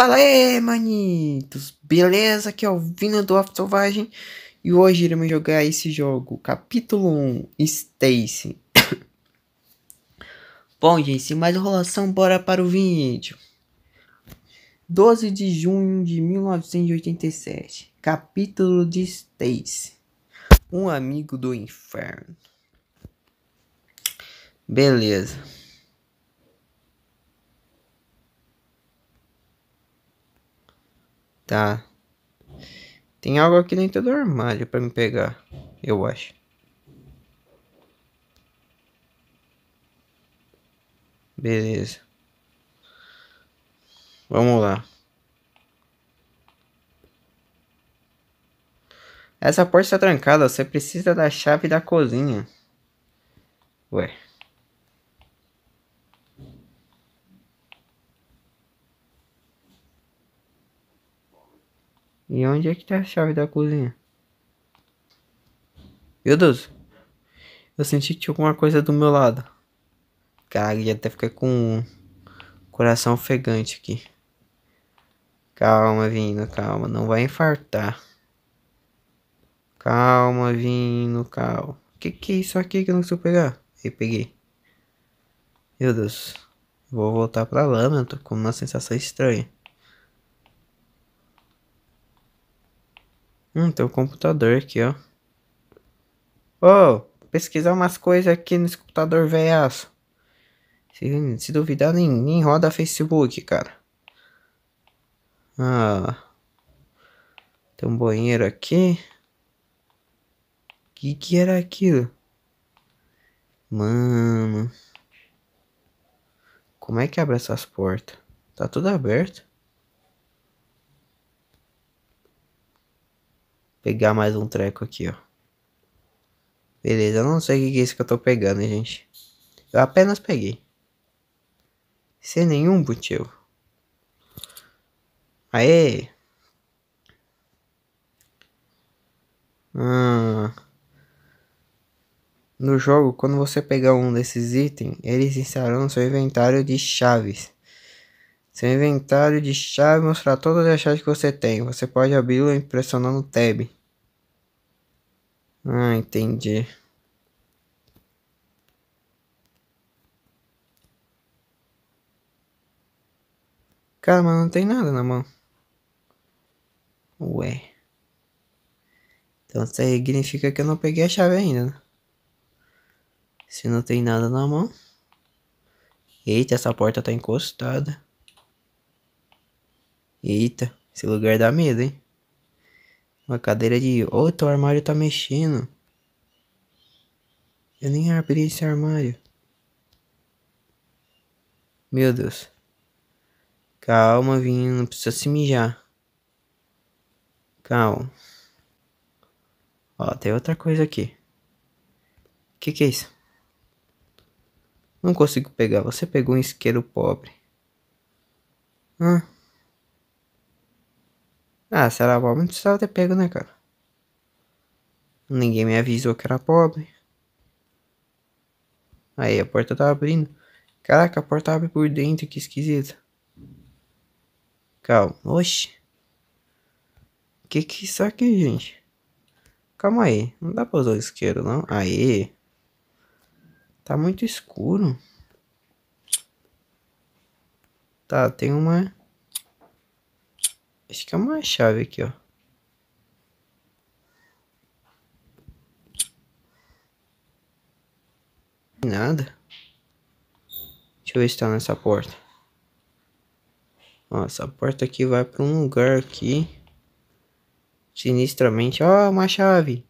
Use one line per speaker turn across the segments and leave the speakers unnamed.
Fala aí, manitos! Beleza? Aqui é o Vino do Off Selvagem e hoje iremos jogar esse jogo, capítulo 1, Stacy. Bom, gente, sem mais enrolação, bora para o vídeo. 12 de junho de 1987, capítulo de Stacy, um amigo do inferno. Beleza. Tá. Tem algo aqui dentro do armário para me pegar, eu acho. Beleza. Vamos lá. Essa porta está trancada, você precisa da chave da cozinha. Ué. E onde é que tá a chave da cozinha? Meu Deus. Eu senti que tinha alguma coisa do meu lado. Caraca, já até ficar com um coração ofegante aqui. Calma, Vino, calma. Não vai infartar. Calma, Vino, calma. Que que é isso aqui que eu não consigo pegar? Aí, peguei. Meu Deus. Vou voltar pra lá, eu Tô com uma sensação estranha. Hum, tem um computador aqui, ó. Ô, oh, pesquisar umas coisas aqui nesse computador velhaço. Se, se duvidar, nem, nem roda Facebook, cara. Ah. Tem um banheiro aqui. Que que era aquilo? Mano. Como é que abre essas portas? Tá tudo aberto. pegar mais um treco aqui, ó. Beleza, eu não sei o que é isso que eu tô pegando, gente. Eu apenas peguei. Sem nenhum motivo. Aê! Ah. No jogo, quando você pegar um desses itens, eles iniciarão no seu inventário de chaves. Seu inventário de chave mostrar todas as chaves que você tem. Você pode abri-lo pressionando Tab. Ah, entendi. Cara, mas não tem nada na mão. Ué. Então significa que eu não peguei a chave ainda, né? Se não tem nada na mão. Eita, essa porta tá encostada. Eita, esse lugar dá medo, hein? Uma cadeira de. Oh, teu armário tá mexendo. Eu nem abri esse armário. Meu Deus. Calma, Vinho. Não precisa se mijar. Calma. Ó, tem outra coisa aqui. O que, que é isso? Não consigo pegar. Você pegou um isqueiro pobre. Ah. Ah, se era pobre, não precisava ter pego, né, cara? Ninguém me avisou que era pobre. Aí, a porta tá abrindo. Caraca, a porta abre por dentro, que esquisito. Calma, Oxi. Que que é isso aqui, gente? Calma aí, não dá pra usar o isqueiro, não. Aí. Tá muito escuro. Tá, tem uma... Acho que é uma chave aqui, ó. Nada. Deixa eu ver se tá nessa porta. Ó, essa porta aqui vai pra um lugar aqui. Sinistramente. Ó, uma chave.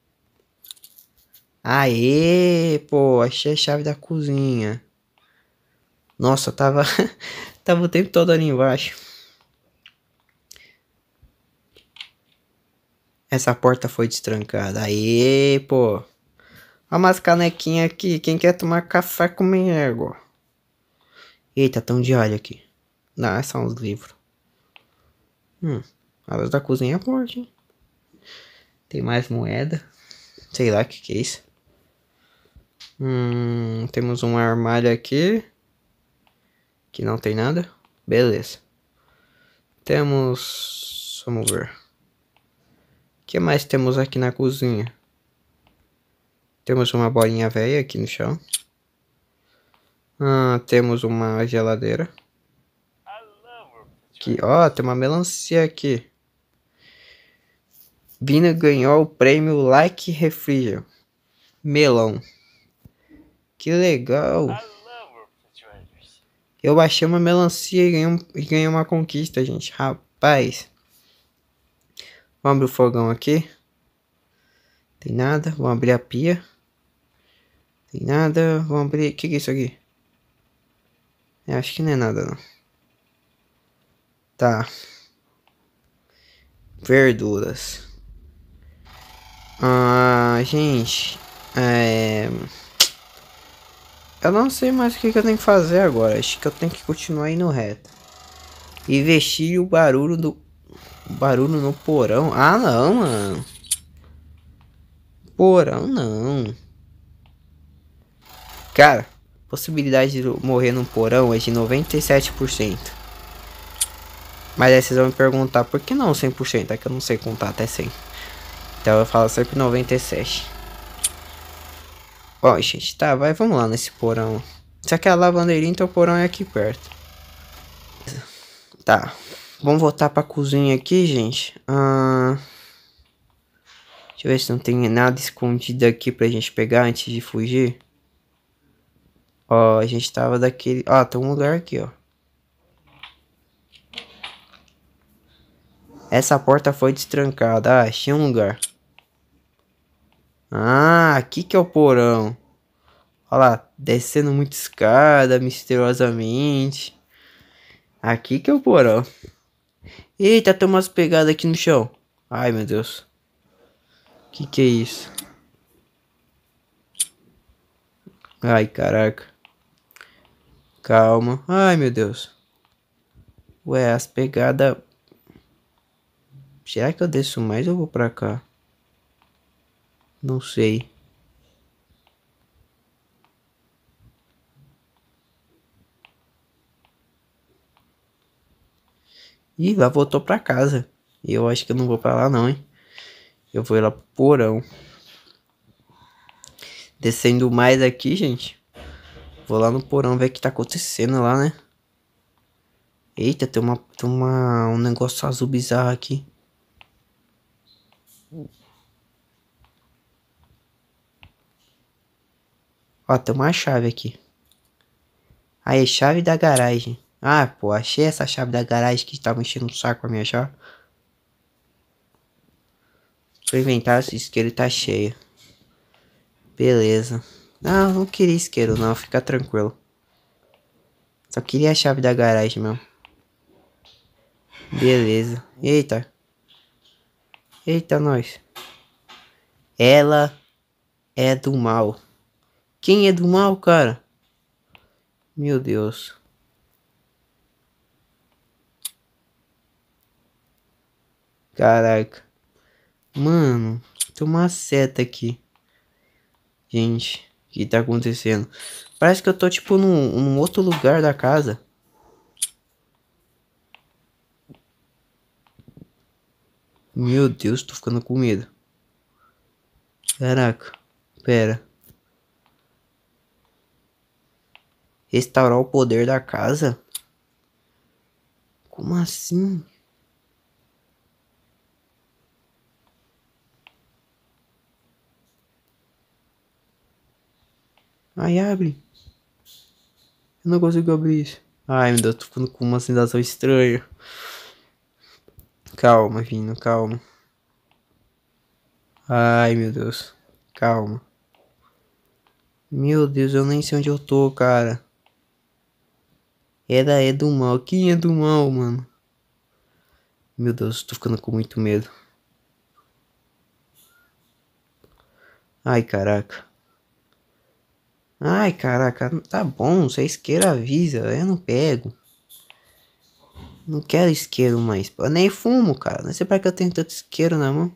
Aê, pô, achei a chave da cozinha. Nossa, tava, tava o tempo todo ali embaixo. Essa porta foi destrancada. Aí, pô. Olha umas canequinhas aqui. Quem quer tomar café comigo? Eita, tão de olho aqui. Não, é só uns livros. Hum, a luz da cozinha é forte, hein? Tem mais moeda. Sei lá o que, que é isso. Hum, temos um armário aqui. Que não tem nada. Beleza. Temos... Vamos ver que mais temos aqui na cozinha? Temos uma bolinha velha aqui no chão. Ah, temos uma geladeira. Que, ó, tem uma melancia aqui. Vina ganhou o prêmio Like Refrigerio. Melão. Que legal. Eu achei uma melancia e ganhei, e ganhei uma conquista, gente. Rapaz. Vamos abrir o fogão aqui. Tem nada. Vamos abrir a pia. Tem nada. Vamos abrir. O que, que é isso aqui? Eu acho que não é nada não. Tá. Verduras. Ah, gente. É... Eu não sei mais o que, que eu tenho que fazer agora. Acho que eu tenho que continuar indo reto. E vestir o barulho do Barulho no porão. Ah, não, mano. Porão, não. Cara, possibilidade de morrer num porão é de 97%. Mas aí vocês vão me perguntar, por que não 100%? É que eu não sei contar até 100. Então eu falo sempre 97. Bom, gente, tá, vai, vamos lá nesse porão. Só que é a lavanderia, então o porão é aqui perto. Tá. Vamos voltar pra cozinha aqui, gente. Ah, deixa eu ver se não tem nada escondido aqui pra gente pegar antes de fugir. Ó, a gente tava daquele... Ó, ah, tem um lugar aqui, ó. Essa porta foi destrancada. Ah, achei um lugar. Ah, aqui que é o porão. Olha lá, descendo muito escada misteriosamente. Aqui que é o porão. Eita, tem umas pegadas aqui no chão. Ai, meu Deus. Que que é isso? Ai, caraca. Calma. Ai, meu Deus. Ué, as pegadas... Será que eu desço mais ou vou pra cá? Não sei. E lá voltou pra casa. E eu acho que eu não vou pra lá não, hein. Eu vou lá pro porão. Descendo mais aqui, gente. Vou lá no porão ver o que tá acontecendo lá, né. Eita, tem, uma, tem uma, um negócio azul bizarro aqui. Ó, tem uma chave aqui. Aí, chave da garagem. Ah, pô, achei essa chave da garagem que estava enchendo o saco a minha já. Seu inventário esse isqueiro tá cheio. Beleza. Não, ah, não queria isqueiro não, fica tranquilo. Só queria a chave da garagem mesmo. Beleza. Eita. Eita, nós. Ela é do mal. Quem é do mal, cara? Meu Deus. Caraca. Mano, tem uma seta aqui. Gente, o que tá acontecendo? Parece que eu tô, tipo, num, num outro lugar da casa. Meu Deus, tô ficando com medo. Caraca, pera. Restaurar o poder da casa? Como assim? Aí abre. Eu não consigo abrir isso. Ai, meu Deus, tô ficando com uma sensação estranha. Calma, Vino, calma. Ai, meu Deus. Calma. Meu Deus, eu nem sei onde eu tô, cara. Era é do mal. Quem é do mal, mano? Meu Deus, tô ficando com muito medo. Ai, caraca. Ai, caraca, tá bom, se é isqueiro avisa, eu não pego. Não quero isqueiro mais. Eu nem fumo, cara. Não sei pra que eu tenho tanto isqueiro na mão.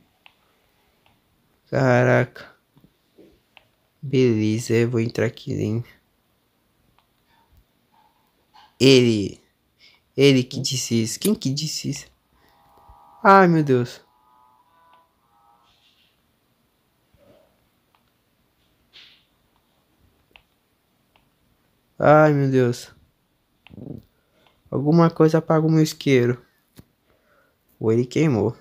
Caraca. Beleza, eu vou entrar aqui dentro. Ele. Ele que disse isso. Quem que disse isso? Ai, meu Deus. Ai, meu Deus. Alguma coisa apagou meu isqueiro. Ou ele queimou.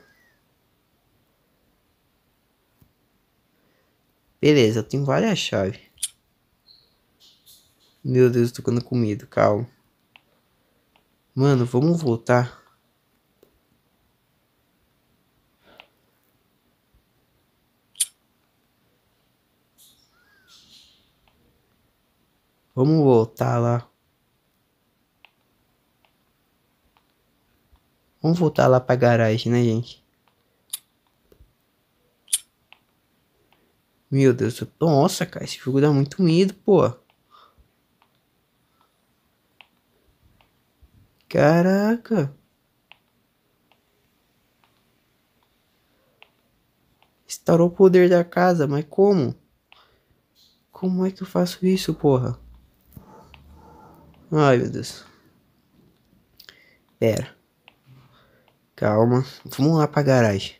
Beleza, eu tenho várias chaves. Meu Deus, tô ficando com medo, calma. Mano, vamos voltar. Vamos voltar lá. Vamos voltar lá pra garagem, né, gente? Meu Deus, nossa, cara, esse jogo dá muito medo, pô. Caraca. Estourou o poder da casa, mas como? Como é que eu faço isso, porra? Ai, meu Deus. Pera. Calma. Vamos lá pra garagem.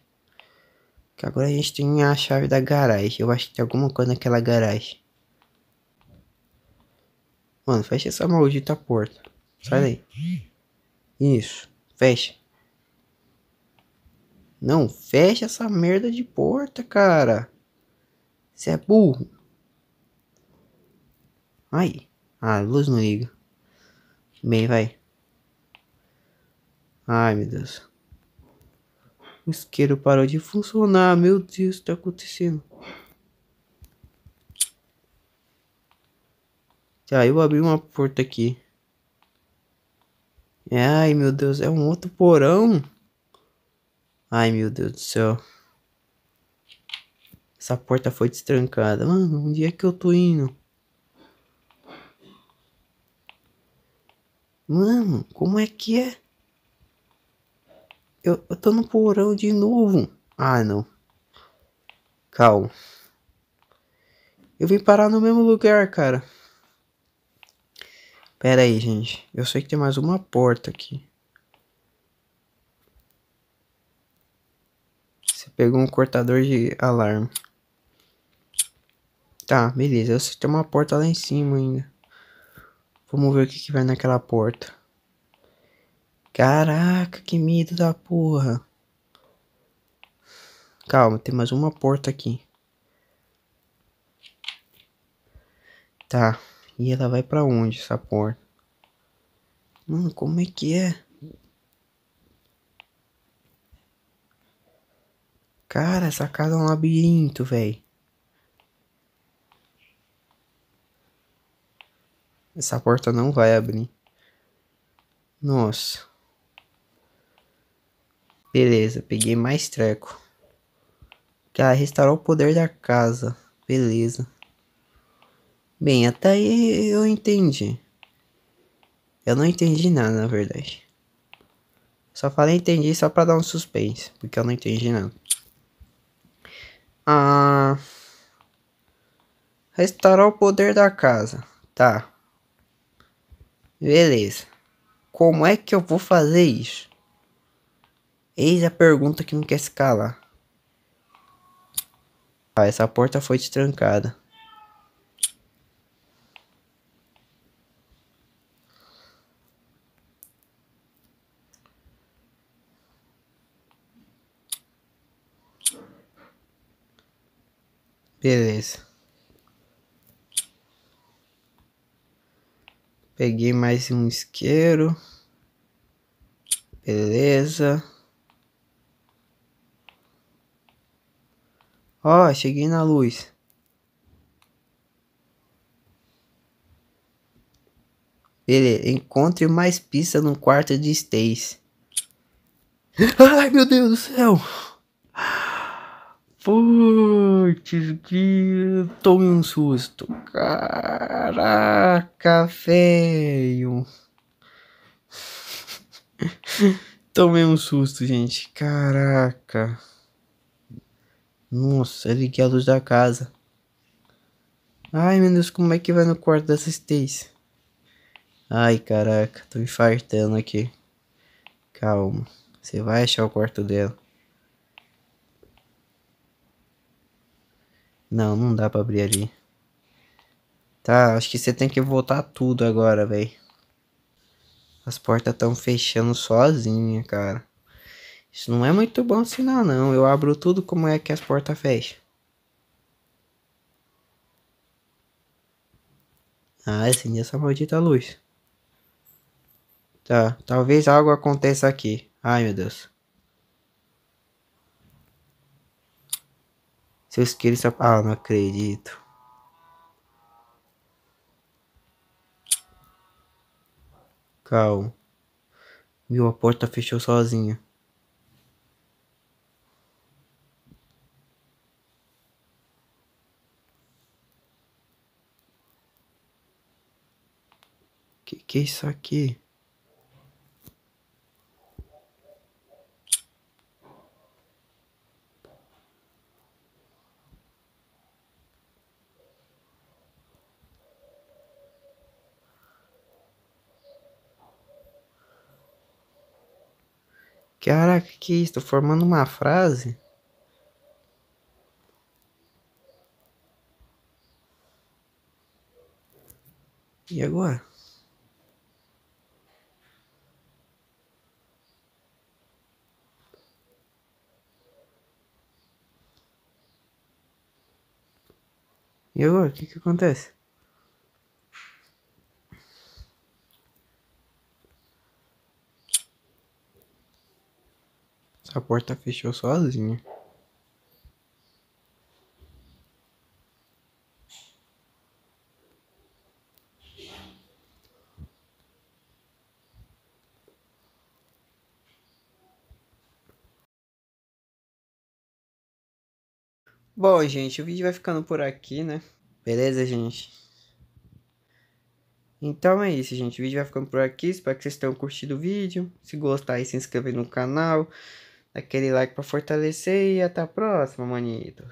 Que agora a gente tem a chave da garagem. Eu acho que tem alguma coisa naquela garagem. Mano, fecha essa maldita porta. Sai daí. Isso. Fecha. Não, fecha essa merda de porta, cara. Você é burro. Aí, Ah, luz não liga. Bem, vai. Ai, meu Deus. O isqueiro parou de funcionar. Meu Deus, o que tá acontecendo? Tá, eu abri uma porta aqui. Ai, meu Deus, é um outro porão. Ai, meu Deus do céu. Essa porta foi destrancada. Mano, onde é que eu tô indo? Mano, como é que é? Eu, eu tô no porão de novo. Ah, não. Calma. Eu vim parar no mesmo lugar, cara. Pera aí, gente. Eu sei que tem mais uma porta aqui. Você pegou um cortador de alarme. Tá, beleza. Eu sei que tem uma porta lá em cima ainda. Vamos ver o que, que vai naquela porta. Caraca, que medo da porra. Calma, tem mais uma porta aqui. Tá. E ela vai para onde essa porta? Mano, como é que é? Cara, essa casa é um labirinto, velho. Essa porta não vai abrir. Nossa. Beleza, peguei mais treco. Cara, restaurar o poder da casa. Beleza. Bem, até aí eu entendi. Eu não entendi nada, na verdade. Só falei entendi só pra dar um suspense, porque eu não entendi nada. Ah... Restaurar o poder da casa. Tá. Beleza. Como é que eu vou fazer isso? Eis a pergunta que não quer se calar. Ah, essa porta foi destrancada. Beleza. Peguei mais um isqueiro. Beleza. Ó, oh, cheguei na luz. Beleza, encontre mais pista no quarto de Stace. Ai, meu Deus do céu! Putz, que tomei um susto. Caraca, feio. tomei um susto, gente. Caraca. Nossa, eu liguei a luz da casa. Ai, meu Deus, como é que vai no quarto dessa três? Ai, caraca, tô infartando aqui. Calma, você vai achar o quarto dela. Não, não dá pra abrir ali. Tá, acho que você tem que voltar tudo agora, velho. As portas estão fechando sozinha, cara. Isso não é muito bom sinal, não. Eu abro tudo como é que as portas fecham. Ah, acendi essa maldita luz. Tá, talvez algo aconteça aqui. Ai, meu Deus. Seus queridos. Ah, não acredito. Calma. Meu, a porta fechou sozinha. Que que é isso aqui? Caraca, que isso? Tô formando uma frase? E agora? E agora? O que que acontece? A porta fechou sozinha. Bom, gente, o vídeo vai ficando por aqui, né? Beleza, gente? Então é isso, gente. O vídeo vai ficando por aqui. Espero que vocês tenham curtido o vídeo. Se gostar, aí, se inscreve no canal aquele like para fortalecer e até a próxima, manito.